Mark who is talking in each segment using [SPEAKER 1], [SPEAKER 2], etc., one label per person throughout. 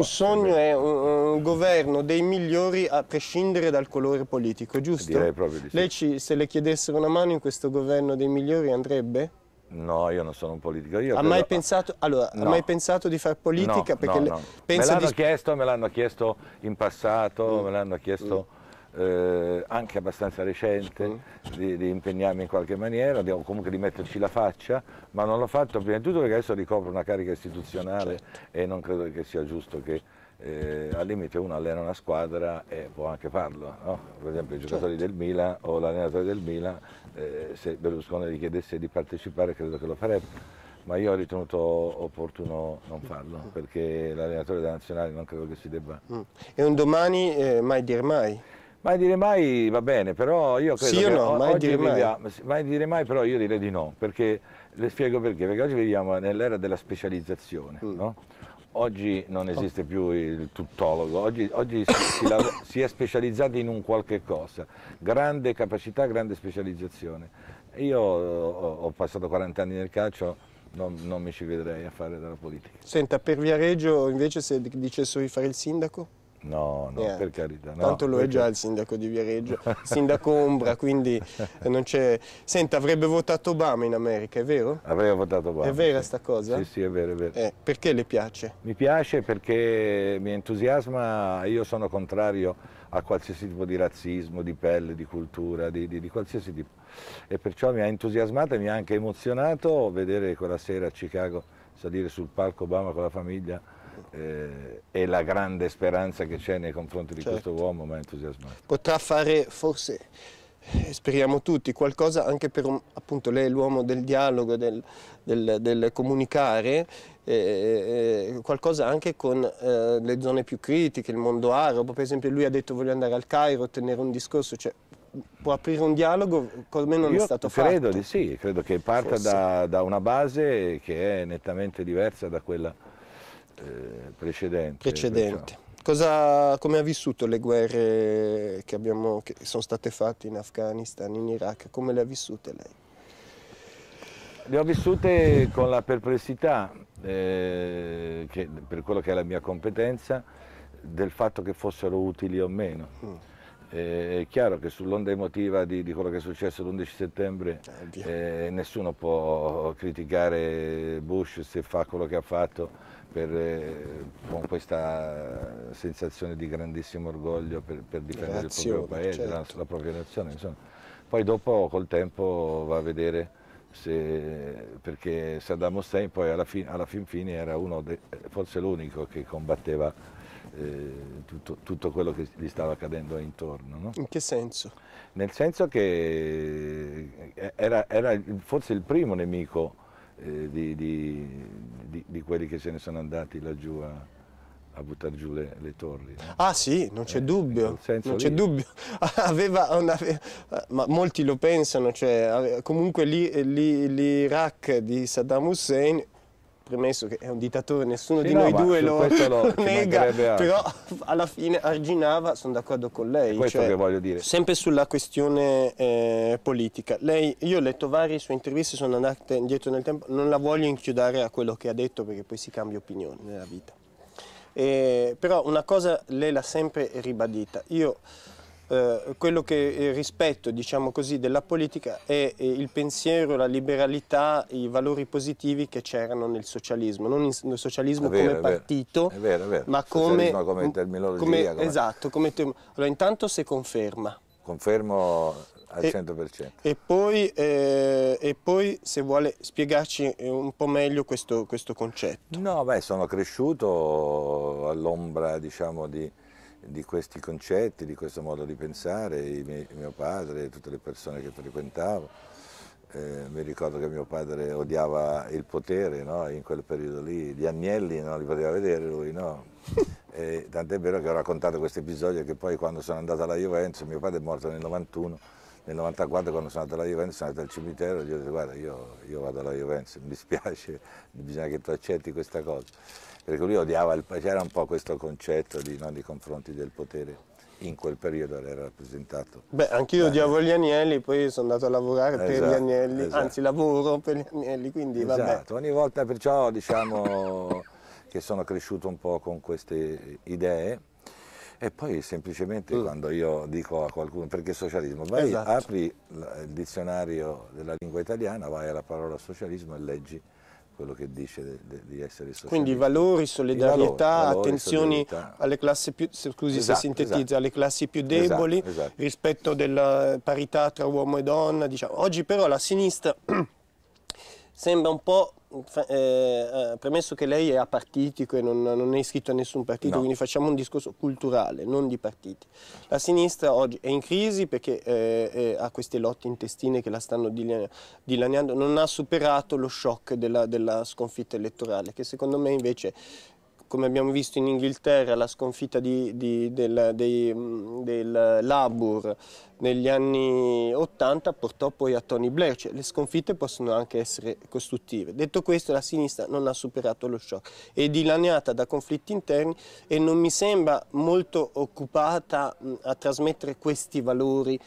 [SPEAKER 1] Un
[SPEAKER 2] sogno è un, un, governo dei migliori a prescindere dal colore politico,
[SPEAKER 1] giusto? Direi proprio di sì.
[SPEAKER 2] Lei ci, se le chiedessero una mano in questo governo dei migliori andrebbe?
[SPEAKER 1] No, io non sono un politico. Io ha, credo... mai
[SPEAKER 2] pensato, allora, no. ha mai pensato di fare politica? No, no, le...
[SPEAKER 1] Me l'hanno di... chiesto, me l'hanno chiesto in passato, mm. me l'hanno chiesto... Mm eh, anche abbastanza recente, di, di, impegnarmi in qualche maniera, devo comunque metterci la faccia, ma non l'ho fatto prima di tutto perché adesso ricopro una carica istituzionale certo. e non credo che sia giusto che eh, al limite uno allena una squadra e può anche farlo, no? per esempio i certo. giocatori certo. del Milan o l'allenatore del Milan, eh, se Berlusconi gli chiedesse di partecipare credo che lo farebbe. Ma io ho ritenuto opportuno non farlo mm. perché l'allenatore della nazionale non credo che si debba. Mm. E un domani eh, mai dire mai. Mai dire mai va bene, però io credo sì, che no, mai oggi dire vediamo, mai. mai dire mai, però io direi di no, perché le spiego perché, perché oggi viviamo nell'era della specializzazione, mm. no? Oggi non oh. esiste più il tuttologo, oggi, oggi si, si, è specializzati in un qualche cosa, grande capacità, grande specializzazione. Io ho, ho passato 40 anni nel calcio, non, non mi ci vedrei a fare della politica.
[SPEAKER 2] Senta, per Viareggio invece se dicessero di fare il sindaco?
[SPEAKER 1] No, no, yeah. per carità. No, Tanto lo perché... è già il sindaco di Viareggio, sindaco
[SPEAKER 2] Ombra, quindi non c'è... Senta, avrebbe votato Obama in America, è vero?
[SPEAKER 1] Avrebbe votato Obama. È vera sì. sta cosa? Sì, sì, è vero, è vero. Eh, perché le piace? Mi piace perché mi entusiasma, io sono contrario a qualsiasi tipo di razzismo, di pelle, di cultura, di, di, di qualsiasi tipo. E perciò mi ha entusiasmato e mi ha anche emozionato vedere quella sera a Chicago salire sul palco Obama con la famiglia eh, e la grande speranza che c'è nei confronti di certo. questo uomo mi ha entusiasmato. Potrà fare
[SPEAKER 2] forse, eh, speriamo tutti, qualcosa anche per appunto lei l'uomo del dialogo, del, del, del comunicare, eh, eh qualcosa anche con eh, le zone più critiche, il mondo arabo, per esempio lui ha detto voglio andare al Cairo, tenere un discorso, cioè può aprire un
[SPEAKER 1] dialogo come non Io è stato credo fatto. Credo di sì, credo che parta da, da, una base che è nettamente diversa da quella eh, precedente. precedente. Diciamo. Cosa, come ha vissuto le guerre che, abbiamo, che, sono
[SPEAKER 2] state fatte in Afghanistan, in Iraq? Come le ha vissute lei?
[SPEAKER 1] Le ho vissute con la perplessità, eh, che, per quello che è la mia competenza, del fatto che fossero utili o meno. Mm. Eh, è chiaro che sull'onda emotiva di, di, quello che è successo l'11 settembre eh, eh, nessuno può criticare Bush se fa quello che ha fatto per, eh, con questa sensazione di grandissimo orgoglio per, per difendere Grazie, il proprio paese, certo. la, la, propria nazione. Insomma. Poi dopo col tempo va a vedere se, perché Saddam Hussein poi alla, fin, alla fin fine era uno, de, forse l'unico che combatteva eh, tutto, tutto, quello che gli stava accadendo intorno. No? In che senso? Nel senso che eh, era, era forse il primo nemico eh, di, di, di, di, quelli che se ne sono andati laggiù a, a buttare giù le, le torri. No? Ah sì, non c'è eh, dubbio, non c'è dubbio. Aveva
[SPEAKER 2] una, ma molti lo pensano, cioè, comunque l'Iraq di Saddam Hussein premesso che è un dittatore, nessuno sì, di no, noi due lo, lo nega, però alla fine arginava, sono d'accordo con lei. È questo cioè, che voglio dire. Sempre sulla questione eh, politica. Lei, io ho letto varie sue interviste, sono andate indietro nel tempo, non la voglio inchiodare a quello che ha detto perché poi si cambia opinione nella vita. Eh, però una cosa lei l'ha sempre ribadita. Io eh, quello che eh, rispetto diciamo così, della politica è eh, il pensiero, la liberalità, i valori positivi che c'erano nel socialismo, non nel socialismo vero, come è partito, è vero, è vero. ma come, come, terminologia. Come, come... Esatto, come term... allora intanto se conferma.
[SPEAKER 1] Confermo al e, 100%. E poi,
[SPEAKER 2] eh, e poi, se vuole spiegarci un po' meglio questo, questo concetto.
[SPEAKER 1] No, beh, sono cresciuto all'ombra diciamo di di questi concetti, di questo modo di pensare, miei, mio padre, tutte le persone che frequentavo. Eh, mi ricordo che mio padre odiava il potere no? in quel periodo lì, gli agnelli non li poteva vedere lui, no? tant'è vero che ho raccontato questo episodio che poi quando sono andato alla Juventus, mio padre è morto nel 91, nel 94 quando sono andato alla Juventus sono andato al cimitero e gli ho detto guarda io, io vado alla Juventus, mi dispiace, bisogna che tu accetti questa cosa perché lui odiava il paese, c'era un po' questo concetto di, no, di confronti del potere in quel periodo era rappresentato. Beh,
[SPEAKER 2] anch'io eh. odiavo gli agnelli, poi sono andato a lavorare esatto, per gli esatto, agnelli, esatto. anzi lavoro per gli agnelli, quindi esatto. vabbè. Esatto,
[SPEAKER 1] ogni volta perciò diciamo che sono cresciuto un po' con queste idee e poi semplicemente mm. quando io dico a qualcuno perché socialismo, vai esatto. apri il dizionario della lingua italiana, vai alla parola socialismo e leggi quello che dice di essere socialista. Quindi valori, solidarietà, valori, valori, attenzioni solidarietà. alle classi più, scusi esatto, se sintetizza, esatto. alle classi più deboli, esatto, esatto,
[SPEAKER 2] rispetto della parità tra uomo e donna. Diciamo. Oggi però la sinistra sembra un po', eh, eh, premesso che lei è apartitico e non, non è iscritto a nessun partito, no. quindi facciamo un discorso culturale, non di partiti. La sinistra oggi è in crisi perché eh, eh ha queste lotte intestine che la stanno dilaniando, non ha superato lo shock della, della sconfitta elettorale, che secondo me invece come abbiamo visto in Inghilterra, la sconfitta di, di, del, dei, mm, del Labour negli anni 80 portò poi a Tony Blair, cioè le sconfitte possono anche essere costruttive. Detto questo la sinistra non ha superato lo shock, è dilaniata da conflitti interni e non mi sembra molto occupata mm, a trasmettere questi valori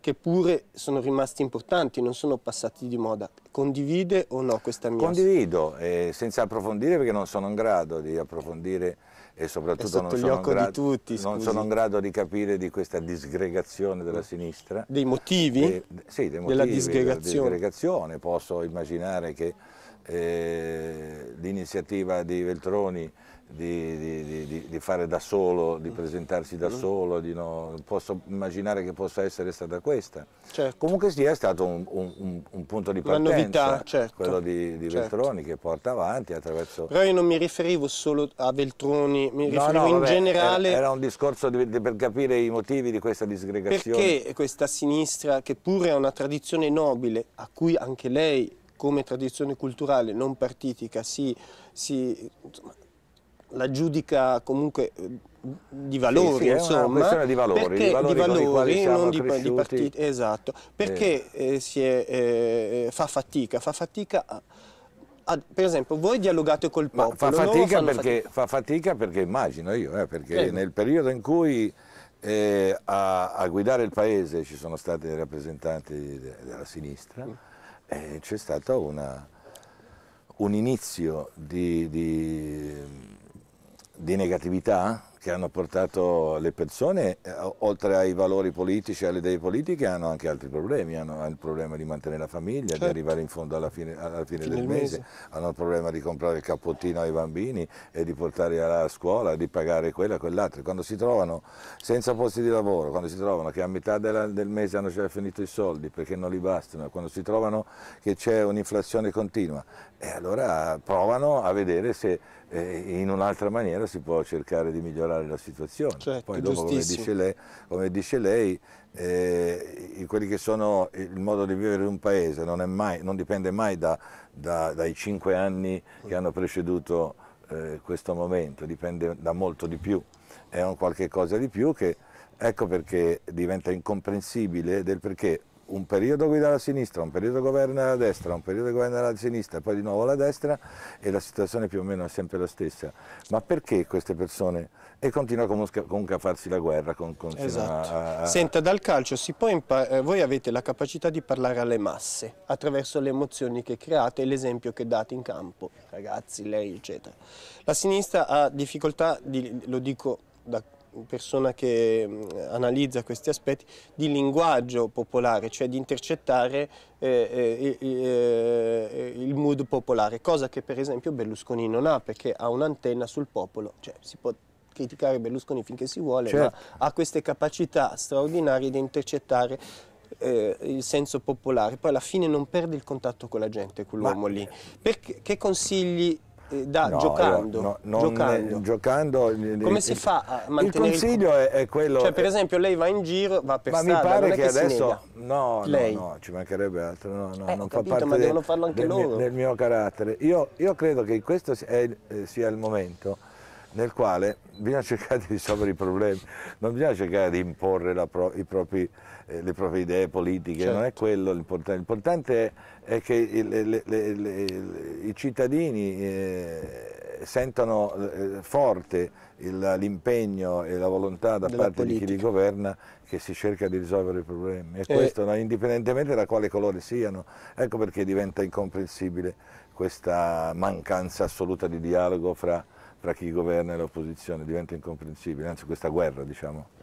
[SPEAKER 2] che pure sono rimasti importanti, non sono passati di moda. Condivide o no
[SPEAKER 1] questa mia? Condivido, eh, senza approfondire perché non sono in grado di approfondire e soprattutto non, sono in, grado, tutti, non sono, in grado, di capire di questa disgregazione della sinistra. Dei motivi? Eh, sì, dei motivi della disgregazione. Della disgregazione. Posso immaginare che eh, l'iniziativa di Veltroni di, di, di, di, fare da solo, di mm. presentarsi da mm. solo, no, posso immaginare che possa essere stata questa. Certo. Comunque sia è stato un, un, un punto di partenza, novità, certo. quello di, certo. Veltroni che porta avanti attraverso... Però
[SPEAKER 2] io non mi riferivo solo a Veltroni, mi riferivo no, no, in generale... Era,
[SPEAKER 1] un discorso per capire i motivi di questa disgregazione. Perché questa
[SPEAKER 2] sinistra, che pure è una tradizione nobile, a cui anche lei come tradizione culturale non partitica si, si la giudica comunque eh, di valori, sì, sì, insomma, è una questione di valori, perché, di valori, di valori non di, di partiti, esatto, perché eh. eh è, eh, fa fatica, fa fatica a, a, per esempio, voi dialogate col popolo. Fa fatica, perché, fatica.
[SPEAKER 1] fa fatica, perché, immagino io, eh, perché nel periodo in cui eh, a, a, guidare il paese ci sono stati i rappresentanti della sinistra, c'è stato una, un inizio di di negatività che hanno portato le persone, eh, oltre ai valori politici e alle idee politiche, hanno anche altri problemi, hanno il problema di mantenere la famiglia, certo. di arrivare in fondo alla fine, alla fine, fine del mese. mese. hanno il problema di comprare il cappottino ai bambini e di portarli alla scuola, di pagare quella e quell'altra. Quando si trovano senza posti di lavoro, quando si trovano che a metà della, del mese hanno già finito i soldi perché non li bastano, quando si trovano che c'è un'inflazione continua, e eh, allora provano a vedere se in un'altra maniera si può cercare di migliorare la situazione. Certo, Poi dopo, come dice lei, come dice lei eh, quelli che sono il modo di vivere in un paese non, mai, non dipende mai da, da, dai cinque anni che hanno preceduto eh, questo momento, dipende da molto di più, è un qualche cosa di più che ecco perché diventa incomprensibile del perché un periodo guida la sinistra, un periodo governa la destra, un periodo governa la sinistra, poi di nuovo la destra e la situazione più o meno è sempre la stessa. Ma perché queste persone? E continua comunque a farsi la guerra. Con, esatto. a, Senta,
[SPEAKER 2] dal calcio si può imparare, eh, voi avete la capacità di parlare alle masse attraverso le emozioni che create e l'esempio che date in campo, ragazzi, lei, eccetera. La sinistra ha difficoltà, di, lo dico da persona che analizza questi aspetti, di linguaggio popolare, cioè di intercettare eh, eh, eh, il mood popolare, cosa che per esempio Berlusconi non ha perché ha un'antenna sul popolo, cioè si può criticare Berlusconi finché si vuole, certo. ma ha queste capacità straordinarie di intercettare eh, il senso popolare, poi alla fine non perde il contatto con la gente, quell'uomo lì. Perché, che consigli eh, da, no, giocando, io, no, giocando.
[SPEAKER 1] giocando. Come si fa a mantenere... Il consiglio il... È, quello... Cioè, per esempio,
[SPEAKER 2] lei va in giro, va per ma strada, Ma mi pare che, che adesso... No, lei. no,
[SPEAKER 1] ci mancherebbe altro. No, no, eh, non capito, fa parte ma devono farlo anche del, loro. Mio, mio carattere. Io, io, credo che questo sia il, eh, sia il momento nel quale bisogna cercare di risolvere i problemi, non bisogna cercare di imporre pro, propri, eh, le proprie idee politiche, certo. non è certo. quello l'importante, l'importante è, è che il, le, le, le, i cittadini eh, sentano eh, forte l'impegno e la volontà da parte politica. di chi li governa che si cerca di risolvere i problemi e eh. questo no, indipendentemente da quale colore siano, ecco perché diventa incomprensibile questa mancanza assoluta di dialogo fra fra chi governa e l'opposizione, diventa incomprensibile, anzi questa guerra diciamo,